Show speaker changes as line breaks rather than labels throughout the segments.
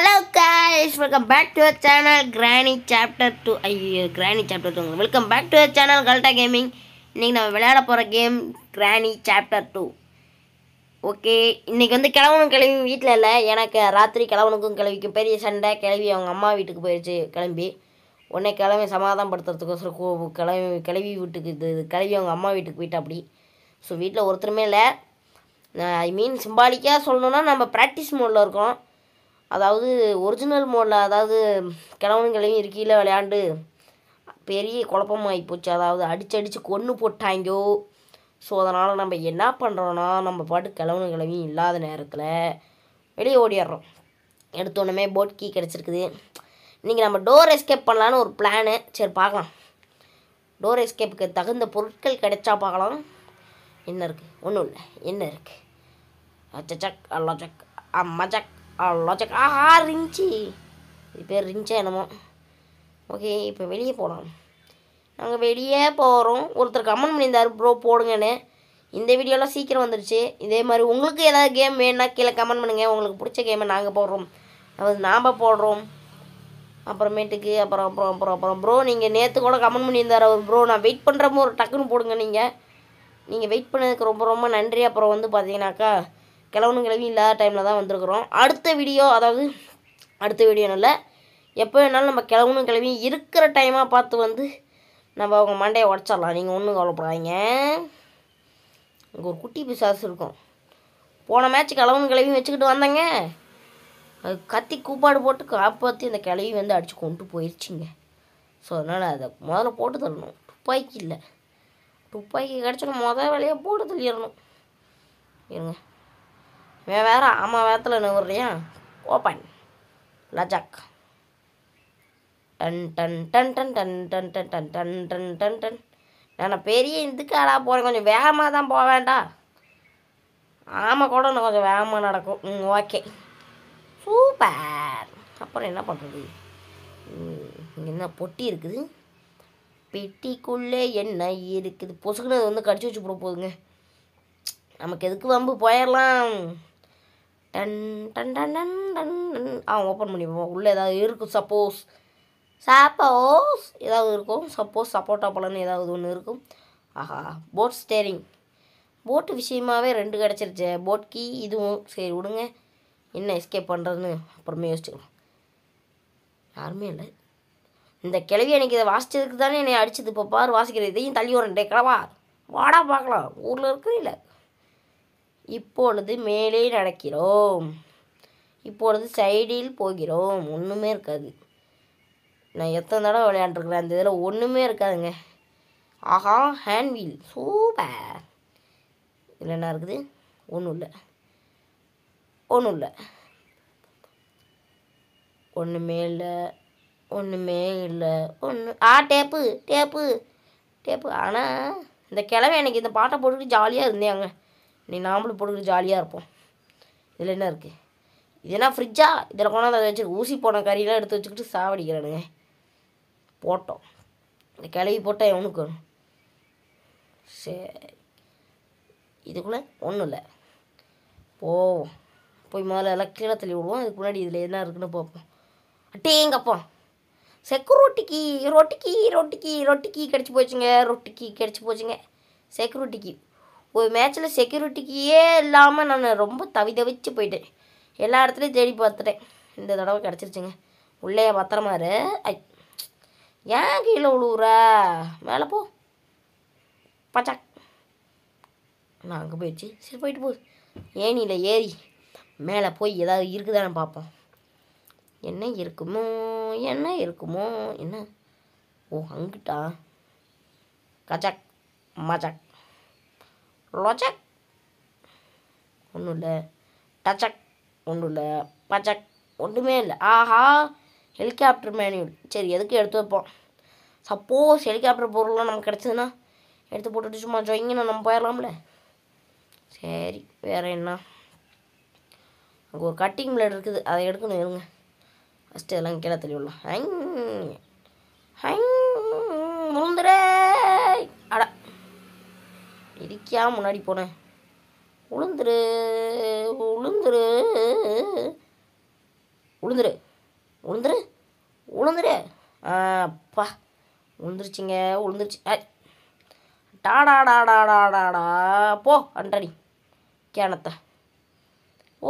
Hello guys welcome back to our channel Granny chapter two ஐயோ Granny chapter two welcome back to our channel கல்டா gaming இன்றைக்கி நம்ம விளையாட போகிற game கிராணி சாப்டர் டூ ஓகே இன்றைக்கி வந்து கிழவனும் கிளம்பி வீட்டில் இல்லை எனக்கு ராத்திரி கிழவனுக்கும் கிளவிக்கும் பெரிய சண்டை கிளவி அவங்க அம்மா வீட்டுக்கு போயிடுச்சு கிளம்பி உடனே கிளவி சமாதானப்படுத்துறதுக்கோசரம் படுத்துறதுக்கோசரம் கிளவி கிளவி வீட்டுக்கு இது கிளவி அவங்க அம்மா வீட்டுக்கு போயிட்டு அப்படி ஸோ வீட்டில் ஒருத்தருமே இல்லை ஐ மீன் சிம்பாலிக்காக சொல்லணுன்னா நம்ம ப்ராக்டிஸ் மோடில் இருக்கோம் அதாவது ஒரிஜினல் மோடில் அதாவது கிழவனும் கிழவியும் இருக்கையில் விளையாண்டு பெரிய குழப்பமாகி போச்சு அதாவது அடித்து அடித்து கொன்று போட்டாங்கோ ஸோ அதனால் நம்ம என்ன பண்ணுறோன்னா நம்ம பாட்டு கிழவனும் கிழவியும் இல்லாத நேரத்தில் வெளியே ஓடிடுறோம் எடுத்தோடனே போட் கீ கிடச்சிருக்குது இன்றைக்கி நம்ம டோர் எஸ்கேப் பண்ணலான்னு ஒரு பிளானு சரி பார்க்கலாம் டோர் எஸ்கேப்புக்கு தகுந்த பொருட்கள் கிடைச்சா பார்க்கலாம் என்ன இருக்குது ஒன்றும் இல்லை என்ன இருக்குது சக் அல்லா சக் அம்மா சக் லொஜக் ஆஹா ரிஞ்சி இது பேர் ரிஞ்சா என்னமோ ஓகே இப்போ வெளியே போகலாம் நாங்கள் வெளியே போகிறோம் ஒருத்தர் கமெண்ட் பண்ணியிருந்தார் ப்ரோ போடுங்கன்னு இந்த வீடியோலாம் சீக்கிரம் வந்துடுச்சு இதே மாதிரி உங்களுக்கு ஏதாவது கேம் வேணுன்னா கீழே கமெண்ட் பண்ணுங்கள் உங்களுக்கு பிடிச்ச கேமை நாங்கள் போடுறோம் அதாவது நாம் போடுறோம் அப்புறமேட்டுக்கு அப்புறம் அப்புறம் அப்புறம் அப்புறம் ப்ரோ நீங்கள் நேற்று கூட கமெண்ட் பண்ணியிருந்தார் அவர் ப்ரோ நான் வெயிட் பண்ணுறப்போ ஒரு டக்குன்னு போடுங்க நீங்கள் நீங்கள் வெயிட் பண்ணதுக்கு ரொம்ப ரொம்ப நன்றி அப்புறம் வந்து பார்த்தீங்கன்னாக்கா கிழவனும் கிளவி இல்லாத டைமில் தான் வந்திருக்கிறோம் அடுத்த வீடியோ அதாவது அடுத்த இல்லை எப்போ வேணாலும் நம்ம கிழவனும் கிளவி இருக்கிற டைமாக பார்த்து வந்து நம்ம அவங்க மண்டையை உடச்சிடலாம் நீங்கள் ஒன்றும் கவலைப்படாதீங்க இங்கே ஒரு குட்டி பிசாசு இருக்கும் போன மேட்ச் கிளவுன்னு கிளவியும் வச்சுக்கிட்டு வந்தேங்க அது கத்தி கூப்பாடு போட்டு காப்பாற்றி அந்த கிளவி வந்து அடித்து கொண்டு போயிடுச்சிங்க ஸோ அதனால் அதை முதல்ல போட்டு தள்ளணும் துப்பாக்கி இல்லை துப்பாக்கி கிடச்சிடும் முதல் வேலையாக போட்டு தள்ளிடணும் இருங்க வே வேற ஆமாம் வேத்தில் நிவர்றியா ஓப்பன் லஜாக் டன் டன் டன் டன் டன் டன் டன் டன் டன் டன் டன் டன் நான் பெரிய இதுக்காடா போகிறேன் கொஞ்சம் வேகமாக தான் போவேண்டா ஆமாம் கூட இன்னும் கொஞ்சம் வேகமாக நடக்கும் ம் ஓகே சூப்பர் அப்புறம் என்ன பண்ணுறது என்ன பொட்டி இருக்குது பெட்டிக்குள்ளே என்ன இருக்குது பொசுக்குனது வந்து கடிச்சு வச்சு போட போகுதுங்க நமக்கு எதுக்கு வம்பு போயிடலாம் டன் டன் டன் டன் டன் ஆ ஓப்பன் பண்ணிப்போம் உள்ளே ஏதாவது இருக்கும் சப்போஸ் சப்போஸ் ஏதாவது இருக்கும் சப்போஸ் சப்போட்டா பழம்னு ஏதாவது ஒன்று இருக்கும் ஆஹா போட் ஸ்டேரிங் போட்டு விஷயமாகவே ரெண்டு கிடச்சிருச்சு போட் கீ இதுவும் சரி விடுங்க என்ன எஸ்கேப் பண்ணுறதுன்னு அப்புறமே யோசிச்சுக்கலாம் யாருமே இல்லை இந்த கிழவி எனக்கு இதை வாசித்ததுக்கு தானே என்னை அடிச்சது இப்போ பார் வாசிக்கிறது இதையும் தள்ளி வரேன் டே கிளவா வாடா பார்க்கலாம் ஊரில் இருக்கிற இல்லை இப்பொழுது மேலே நடக்கிறோம் இப்பொழுது சைடில் போகிறோம் ஒன்றுமே இருக்காது நான் எத்தனை தடவை விளையாண்டுருக்குறேன் அந்த இதில் ஒன்றுமே இருக்காதுங்க ஆஹா ஹேண்ட் வீல் சூப்பர் இதில் என்ன இருக்குது ஒன்றும் இல்லை ஒன்றும் இல்லை ஒன்றுமே இல்லை ஒன்றுமே இல்லை ஒன்று ஆ டேப்பு டேப்பு டேப்பு ஆனால் இந்த கிழமை எனக்கு இந்த பாட்டை போட்டுட்டு ஜாலியாக இருந்தேன் அங்கே நீ நாமளும் போட்டுக்கிட்டு ஜாலியாக இருப்போம் இதில் என்ன இருக்குது இது என்ன ஃப்ரிட்ஜா இதில் கொண்டாந்து அதை வச்சு ஊசி போன கறியெல்லாம் எடுத்து வச்சுக்கிட்டு சாவடிக்கிறானுங்க போட்டோம் இந்த கிளவி போட்டால் எவனுக்கு வரும் சரி இதுக்குள்ளே ஒன்றும் இல்லை போவோம் போய் முதல்ல எல்லாம் கீழே தள்ளி விடுவோம் அதுக்கு முன்னாடி இதில் என்ன இருக்குன்னு பார்ப்போம் அட்டேங்கப்பா செக்கு ரொட்டிக்கு ரொட்டிக்கு ரொட்டிக்கு ரொட்டிக்கு கிடச்சி போச்சுங்க ரொட்டிக்கு கிடச்சி போச்சுங்க செக்யூரிட்டிக்கு ஒரு மேட்ச்சில் செக்யூரிட்டிக்கே இல்லாமல் நான் ரொம்ப தவி தவிச்சு போயிட்டேன் எல்லா இடத்துலையும் தேடி பார்த்துட்டேன் இந்த தடவை கிடச்சிருச்சுங்க உள்ளே பத்திரமாரு ஐ ஏன் கீழே விழுவுற மேலே போ பச்சா நான் அங்கே போயிடுச்சு சரி போயிட்டு போ ஏனியில் ஏறி மேலே போய் ஏதாவது இருக்குதானு பார்ப்போம் என்ன இருக்குமோ என்ன இருக்குமோ என்ன ஓ அங்கிட்டா கஜாக் மஜக் லொஜக் ஒன்றும் இல்லை டச்சக் ஒன்றும் இல்லை பச்சக் ஒன்றுமே இல்லை ஆஹா ஹெலிகாப்டர் மேனுவல் சரி எதுக்கு எடுத்து வைப்போம் சப்போஸ் ஹெலிகாப்டர் பொருள்லாம் நமக்கு கிடச்சதுன்னா எடுத்து போட்டுட்டு சும்மா ஜொயிங்கன்னு நம்ம போயிடலாம்ல சரி வேறு என்ன அங்கே ஒரு கட்டிங் பிளேட் இருக்குது அதை எடுக்கணும் இருங்க ஃபஸ்ட்டு எல்லாம் கீழே தெளிவிடலாம் ஐங்க இடிக்கா முன்னாடி போனேன் உளுந்துரு உளுந்துரு உளுந்துரு உளுந்துரு உளுந்துரு அப்பா உளுந்துருச்சிங்க உளுந்துருச்சு டாடாடாடாடாடாடா போ அண்டனி கேனத்தை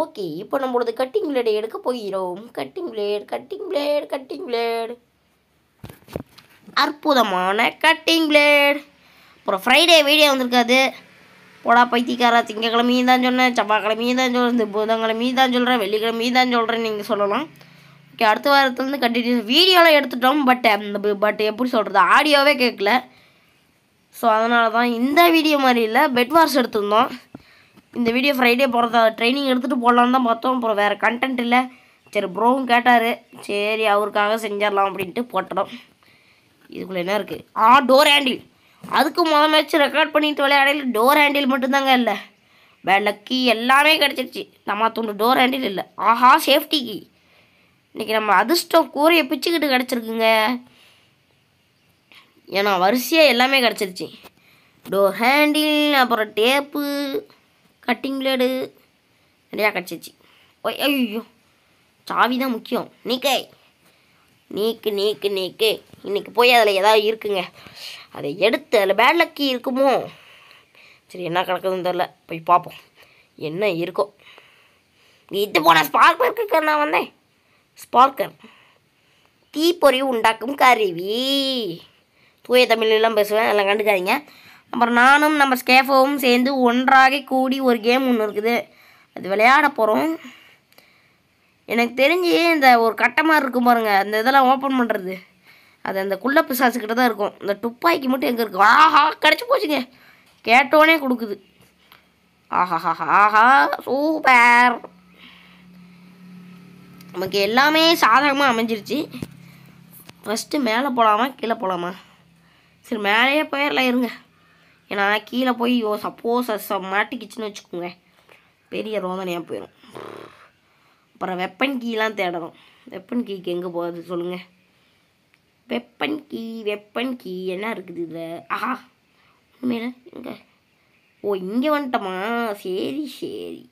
ஓகே இப்போ நம்மளது கட்டிங் பிளேடு எடுக்க போகிறோம் cutting blade cutting blade cutting blade அற்புதமான கட்டிங் பிளேடு அப்புறம் ஃப்ரைடே வீடியோ வந்திருக்காது போடா பைத்திக்காரா திங்கக்கிழமையும் தான் சொன்னேன் செவ்வாய்க்கிழமையும் தான் சொல்கிறேன் புதன்கிழமையும் தான் சொல்கிறேன் வெள்ளிக்கிழமையும் தான் சொல்கிறேன்னு நீங்கள் சொல்லலாம் ஓகே அடுத்த வாரத்துலேருந்து கண்டினியூ வீடியோலாம் எடுத்துட்டோம் பட் அந்த பட் எப்படி சொல்கிறது ஆடியோவே கேட்கல ஸோ அதனால தான் இந்த வீடியோ மாதிரி இல்லை பெட் வார்ஸ் எடுத்திருந்தோம் இந்த வீடியோ ஃப்ரைடே போகிறத ட்ரைனிங் எடுத்துகிட்டு போடலான்னு தான் பார்த்தோம் அப்புறம் வேறு கண்டென்ட் இல்லை சரி ப்ரோவும் கேட்டார் சரி அவருக்காக செஞ்சிடலாம் அப்படின்ட்டு போட்டோம் இதுக்குள்ளே என்ன இருக்குது ஆ டோர் ஹேண்டில் அதுக்கு முத மேட்ச் ரெக்கார்ட் பண்ணிட்டு விளையாடையில் டோர் ஹேண்டில் மட்டும்தாங்க இல்லை லக்கி எல்லாமே கிடச்சிருச்சு நம்ம துண்டு டோர் ஹேண்டில் இல்லை ஆஹா சேஃப்டிக்கு இன்றைக்கி நம்ம அதிர்ஷ்டம் கூரையை பிச்சுக்கிட்டு கிடச்சிருக்குங்க ஏன்னா வரிசையாக எல்லாமே கிடச்சிருச்சு டோர் ஹேண்டில் அப்புறம் டேப்பு கட்டிங் பிளேடு நிறையா கிடச்சிருச்சு ஓ ஐயோ சாவி தான் முக்கியம் நீக்கே நீக்கு நீக்கு நீக்கு இன்றைக்கி போய் அதில் ஏதாவது இருக்குங்க அதை எடுத்து அதில் பேட் லக்கி இருக்குமோ சரி என்ன கிடக்குதுன்னு தெரில போய் பார்ப்போம் என்ன இருக்கோ இது போன ஸ்பார்க்கருக்கு நான் வந்தேன் ஸ்பார்க்கர் தீப்பொறி உண்டாக்கும் கருவி தூய தமிழ்லாம் பேசுவேன் அதெல்லாம் கண்டுக்காதீங்க அப்புறம் நானும் நம்ம ஸ்கேஃபோவும் சேர்ந்து ஒன்றாக கூடி ஒரு கேம் ஒன்று இருக்குது அது விளையாட போகிறோம் எனக்கு தெரிஞ்சு இந்த ஒரு கட்டமாக இருக்கும் பாருங்கள் அந்த இதெல்லாம் ஓப்பன் பண்ணுறது அது அந்த குள்ள பிசாசுக்கிட்ட தான் இருக்கும் இந்த துப்பாக்கி மட்டும் எங்கே இருக்கு ஆஹா கிடச்சி போச்சுங்க கேட்டோனே கொடுக்குது ஆஹா ஆஹா சூப்பர் நமக்கு எல்லாமே சாதகமாக அமைஞ்சிருச்சு ஃபஸ்ட்டு மேலே போகலாமா கீழே போகலாமா சரி மேலேயே போயிடலாம் இருங்க ஏன்னா கீழே போய் யோ சப்போஸ் அது மாட்டிக்கிச்சுன்னு வச்சுக்கோங்க பெரிய ரோதனையாக போயிடும் அப்புறம் வெப்பன் கீலாம் தேடணும் வெப்பன் கீக்கு எங்கே போகிறது சொல்லுங்கள் வெப்பன் கீ வெப்பன் கீ என்ன இருக்குது இதில் ஆஹா உண்மையில இங்கே ஓ இங்கே வந்துட்டோமா சரி சரி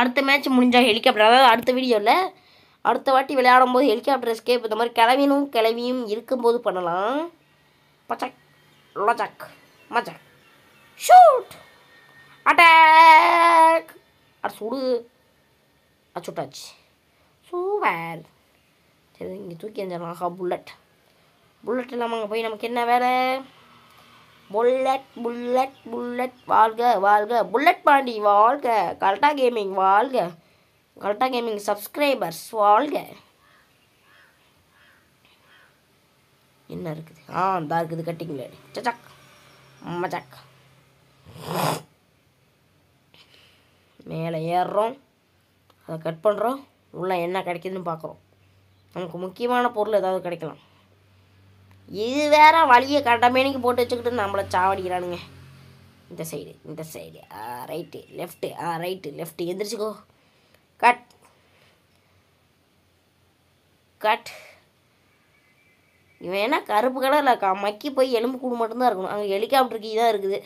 அடுத்த மேட்ச் முடிஞ்சால் ஹெலிகாப்டர் அதாவது அடுத்த வீடியோவில் அடுத்த வாட்டி விளையாடும் போது ஹெலிகாப்டர் எஸ்கேப் இந்த மாதிரி கிளவினும் கிளவியும் இருக்கும்போது பண்ணலாம் பச்சக் லஜக் மஜாக் ஷூட் அட்டாக் அட சுடு அச்சுட்டாச்சு சூப்பர் இது இங்கே தூக்கி எரிஞ்சிடலாம்க்கா புல்லட் புல்லட் இல்லாமல் அங்கே போய் நமக்கு என்ன வேலை புல்லட் புல்லட் புல்லட் வாழ்க வாழ்க புல்லட் பாண்டி வாழ்க கரெக்டாக கேமிங் வாழ்க கரெக்டாக கேமிங் சப்ஸ்கிரைபர்ஸ் வாழ்க என்ன இருக்குது ஆ இந்தா இருக்குது கட்டிங்களே சச்சாக் மச்சாக் மேலே ஏறுறோம் அதை கட் பண்ணுறோம் உள்ளே என்ன கிடைக்குதுன்னு பார்க்குறோம் நமக்கு முக்கியமான பொருள் ஏதாவது கிடைக்கலாம் இது வேற வழியை கடமேனிக்கு போட்டு வச்சுக்கிட்டு நம்மளை சாவடிக்கிறானுங்க இந்த சைடு இந்த சைடு ஆ ரைட்டு லெஃப்ட்டு ஆ ரைட்டு லெஃப்ட்டு எந்திரிச்சுக்கோ கட் கட் இவன் என்ன கருப்பு கடை க மக்கி போய் எலும்பு கூடு மட்டும்தான் இருக்கணும் அங்கே ஹெலிகாப்டர் கீ தான் இருக்குது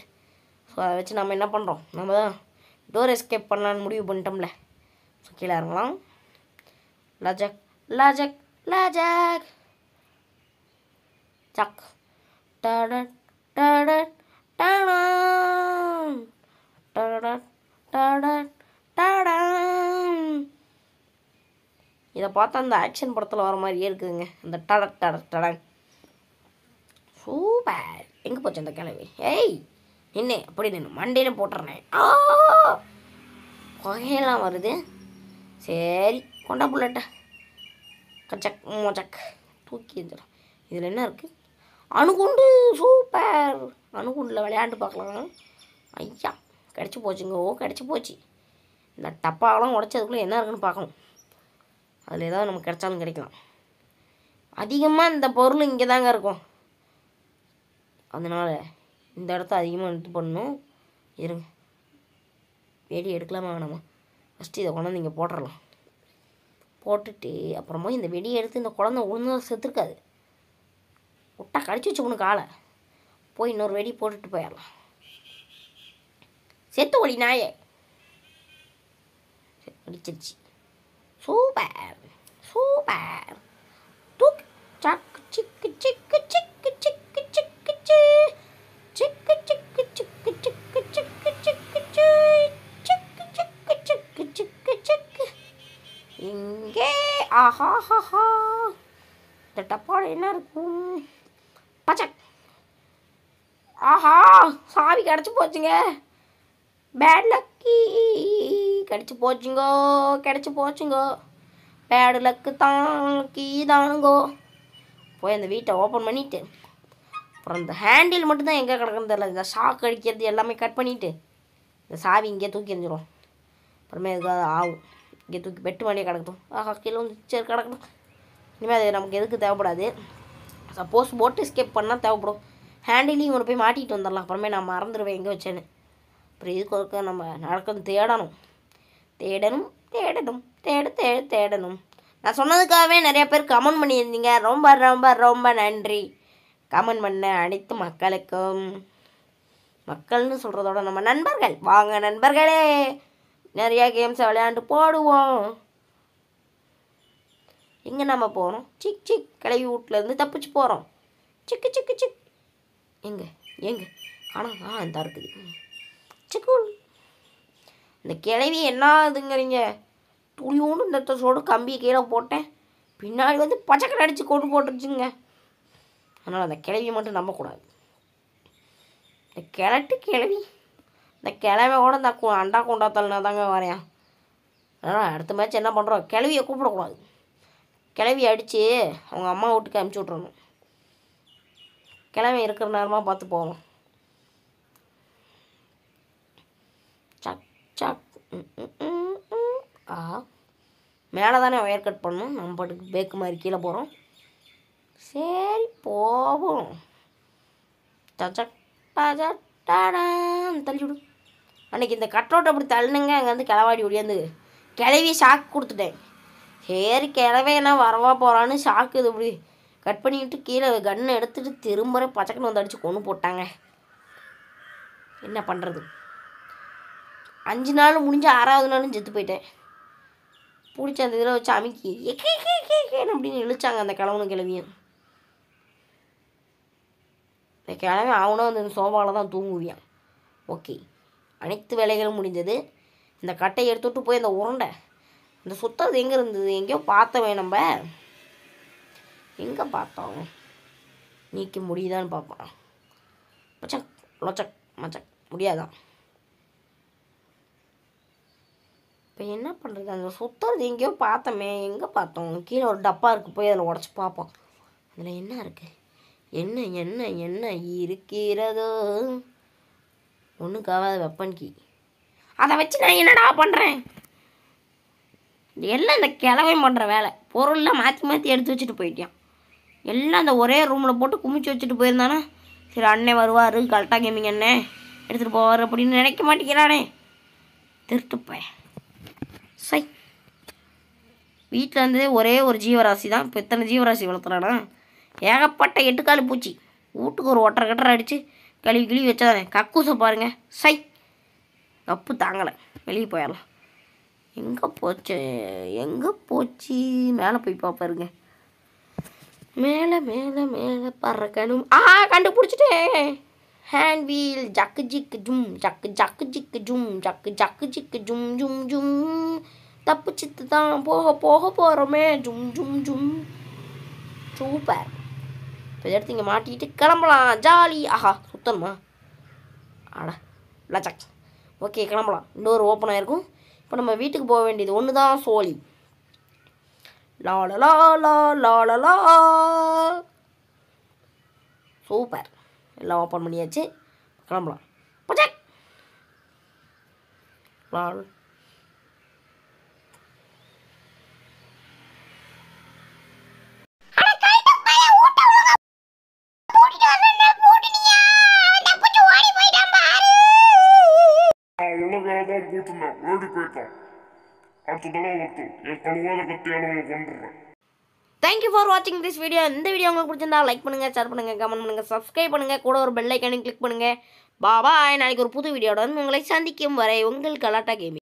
ஸோ அதை வச்சு நம்ம என்ன பண்ணுறோம் நம்ம தான் டோர் எஸ்கேப் பண்ணலான்னு முடிவு பண்ணிட்டோம்ல ஸோ கீழே இறங்கலாம் லஜக் Logic, logic. Chuck. Turn, turn, turn. Turn, turn, turn. இதை பார்த்தா அந்த ஆக்ஷன் படத்தில் வர மாதிரியே இருக்குதுங்க அந்த டட டட டடன் சூப்பர் எங்கே போச்சு அந்த கிழவி ஏய் நின்று அப்படி நின்று மண்டேன்னு போட்டுறேன் புகையெல்லாம் வருது சரி கொண்டா புள்ளட்ட கச்சக் மோஜக் தூக்கி எஞ்சிடும் இதில் என்ன இருக்குது அணுகுண்டு சூப்பர் அணுகுண்டில் விளையாண்டு பார்க்கலாம் ஐயா கிடச்சி போச்சுங்க ஓ கிடச்சி போச்சு இந்த டப்பாவெலாம் உடச்சதுக்குள்ளே என்ன இருக்குன்னு பார்க்கணும் அதில் ஏதாவது நமக்கு கிடைச்சாலும் கிடைக்கலாம் அதிகமாக இந்த பொருள் இங்கே தாங்க இருக்கும் அதனால் இந்த இடத்த அதிகமாக இது பண்ணணும் இருங்க வேடி எடுக்கலாமா வேணாமா ஃபஸ்ட்டு இதை கொண்டாந்து இங்கே போட்டுடலாம் போட்டுட்டு அப்புறமா இந்த வெடியை எடுத்து இந்த குழந்த உளுந்த செத்துருக்காது விட்டா கடிச்சு வச்சுக்கணும் காலை போய் இன்னொரு வெடி போட்டுட்டு போயிடலாம் செத்து ஒளி நாயே அடிச்சிருச்சு சூப்பர் சூப்பர் தூக் சக் சிக்கு சிக் இங்கே ஆஹா ஹஹா இந்த டப்பாவில் என்ன இருக்கும் பச்சை ஆஹா சாவி கிடச்சி போச்சுங்க பேட் லக்கி கிடச்சி போச்சுங்கோ கிடச்சி போச்சுங்கோ பேடு லக்கு தான் கீ தானுங்கோ போய் அந்த வீட்டை ஓப்பன் பண்ணிவிட்டு அப்புறம் இந்த ஹேண்டில் மட்டும்தான் எங்கே கிடக்குன்னு தெரில இந்த ஷாக் அடிக்கிறது எல்லாமே கட் பண்ணிவிட்டு இந்த சாவி இங்கே தூக்கி எறிஞ்சிடும் அப்புறமே எதுக்காக ஆகும் இங்கே தூக்கி பெட்டு வழியாக கிடக்கட்டும் ஆஹா கீழே வந்து சரி கிடக்கணும் இனிமேல் அது நமக்கு எதுக்கு தேவைப்படாது சப்போஸ் போட்டு ஸ்கேப் பண்ணால் தேவைப்படும் ஹேண்டிலையும் இவனை போய் மாட்டிகிட்டு வந்துடலாம் அப்புறமே நான் மறந்துடுவேன் எங்கே வச்சேன்னு அப்புறம் இதுக்கு ஒருக்க நம்ம நடக்கணும் தேடணும் தேடணும் தேடணும் தேட தேட தேடணும் நான் சொன்னதுக்காகவே நிறையா பேர் கமெண்ட் பண்ணியிருந்தீங்க ரொம்ப ரொம்ப ரொம்ப நன்றி கமெண்ட் பண்ண அனைத்து மக்களுக்கும் மக்கள்னு சொல்கிறதோட நம்ம நண்பர்கள் வாங்க நண்பர்களே நிறையா கேம்ஸை விளையாண்டு போடுவோம் எங்கே நம்ம போகிறோம் சிக் சிக் கிளவி வீட்டிலேருந்து தப்பிச்சு போகிறோம் சிக்கு சிக்கு சிக் எங்கே எங்கே ஆனால் ஆ இந்த இருக்குது சிக்கு இந்த கிளவி என்ன ஆகுதுங்கிறீங்க துளியோண்டு இந்த சோடு கம்பியை கீழே போட்டேன் பின்னாடி வந்து பச்சைக்கடை அடித்து கொண்டு போட்டுருச்சுங்க அதனால் அந்த கிளவியை மட்டும் நம்பக்கூடாது இந்த கிழட்டு கிளவி இந்த கிளவை கூட இந்த அண்டா குண்டா தாங்க வரையான் ஆனால் அடுத்த மேட்ச் என்ன பண்ணுறோம் கிளவியை கூப்பிடக்கூடாது கிளவி அடித்து அவங்க அம்மா வீட்டுக்கு அனுப்பிச்சி விட்றணும் கிளவி இருக்கிற நேரமாக பார்த்து போவோம் சக் சக் ஆ மேலே தானே ஒயர் கட் பண்ணணும் நம்ம பாட்டுக்கு பேக்கு மாதிரி கீழே போகிறோம் சரி போவோம் தஜட்டாடா தள்ளி விடு அன்றைக்கி இந்த கட்டோட்டை அப்படி தள்ளுனுங்க அங்கேருந்து கிளவாடி ஒடியாந்து கிளவி ஷாக்கு கொடுத்துட்டேன் சரி கிளவையனா வரவா போகிறான்னு ஷாக்கு இது இப்படி கட் பண்ணிக்கிட்டு கீழே கன்னை எடுத்துகிட்டு திரும்ப பச்சக்கன்னு வந்து அடித்து கொண்டு போட்டாங்க என்ன பண்ணுறது அஞ்சு நாள் முடிஞ்சு ஆறாவது நாளும் செத்து போயிட்டேன் பிடிச்ச அந்த இதில் வச்சு அமுக்கி அப்படின்னு இழுச்சாங்க அந்த கிழவனும் கிழவியும் இந்த கிழமை அவனும் அந்த சோபாவில் தான் தூங்குவியான் ஓகே அனைத்து வேலைகளும் முடிஞ்சது இந்த கட்டையை எடுத்துகிட்டு போய் அந்த உருண்டை அந்த சுத்தது எங்கே இருந்தது எங்கேயோ பார்த்தவே நம்ம எங்கே பார்த்தோம் நீக்க முடியுதான்னு பார்ப்போம் மச்சக் லொச்சக் மச்சக் முடியாதான் இப்போ என்ன பண்ணுறது அந்த சுத்துறது எங்கேயோ பார்த்தோமே எங்கே பார்த்தோம் கீழே ஒரு டப்பா இருக்குது போய் அதில் உடச்சி பார்ப்போம் அதில் என்ன இருக்குது என்ன என்ன என்ன இருக்கிறதோ ஒன்றும் காவாத வெப்பன் கீ அதை வச்சு நான் என்னடா பண்ணுறேன் எல்லாம் இந்த கிளவை பண்ணுற வேலை பொருள்லாம் மாற்றி மாற்றி எடுத்து வச்சுட்டு போயிட்டான் எல்லாம் அந்த ஒரே ரூமில் போட்டு குமிச்சு வச்சுட்டு போயிருந்தானே சரி அண்ணன் வருவார் கரெக்டாக கேமிங் அண்ணே எடுத்துகிட்டு போவார் அப்படின்னு நினைக்க மாட்டேங்கிறானே திருட்டுப்பேன் சை வீட்டில் இருந்ததே ஒரே ஒரு ஜீவராசி தான் இப்போ இத்தனை ஜீவராசி வளர்த்துறானா ஏகப்பட்ட எட்டுக்காலு பூச்சி வீட்டுக்கு ஒரு ஒட்டரை கட்டரை அடித்து கழுவி கிழி வச்சாதேன் கக்கூசை பாருங்கள் சை கப்பு தாங்கலை வெளியே போயிடலாம் எங்கே போச்சு எங்கே போச்சு மேலே போய் பார்ப்பாருங்க மேலே மேலே மேலே பறக்கணும் ஆ கண்டுபிடிச்சிட்டேன் ஹேண்ட் வீல் ஜக்கு ஜிக்கு ஜும் ஜக்கு ஜக்கு ஜிக்கு ஜும் ஜக்கு ஜக்கு ஜிக்கு ஜும் ஜும் ஜும் தப்பிச்சித்து தான் போக போக போகிறோமே ஜும் ஜும் ஜும் சூப்பர் இப்போ எடுத்து இங்கே மாட்டிக்கிட்டு கிளம்பலாம் ஜாலி ஆஹா சுற்றணுமா ஆடா லஜாக் ஓகே கிளம்பலாம் டோர் ஓப்பன் ஆகிருக்கும் இப்போ நம்ம வீட்டுக்கு போக வேண்டியது ஒன்று தான் சோழி லாலலா லாலலா சூப்பர் எல்லாம் ஓப்பன் பண்ணியாச்சு கிளம்பலாம் லால் கழுவா போட்டிருந்தேன் ஓடி போயிட்டான் அடுத்த தடவை வந்து என் கழுவாத கத்தியால உனக்கு கொண்டுடுறேன் தேங்க்யூ ஃபார் வாட்சிங் திஸ் வீடியோ இந்த வீடியோ உங்களுக்கு பிடிச்சிருந்தா லைக் பண்ணுங்கள் ஷேர் பண்ணுங்கள் கமெண்ட் பண்ணுங்கள் சப்ஸ்கிரைப் பண்ணுங்கள் கூட ஒரு பெல் ஐக்கானையும் கிளிக் பண்ணுங்கள் பாபா நாளைக்கு ஒரு புது வீடியோட உங்களை சந்திக்கும் வரை உங்கள் கலாட்டா கேமி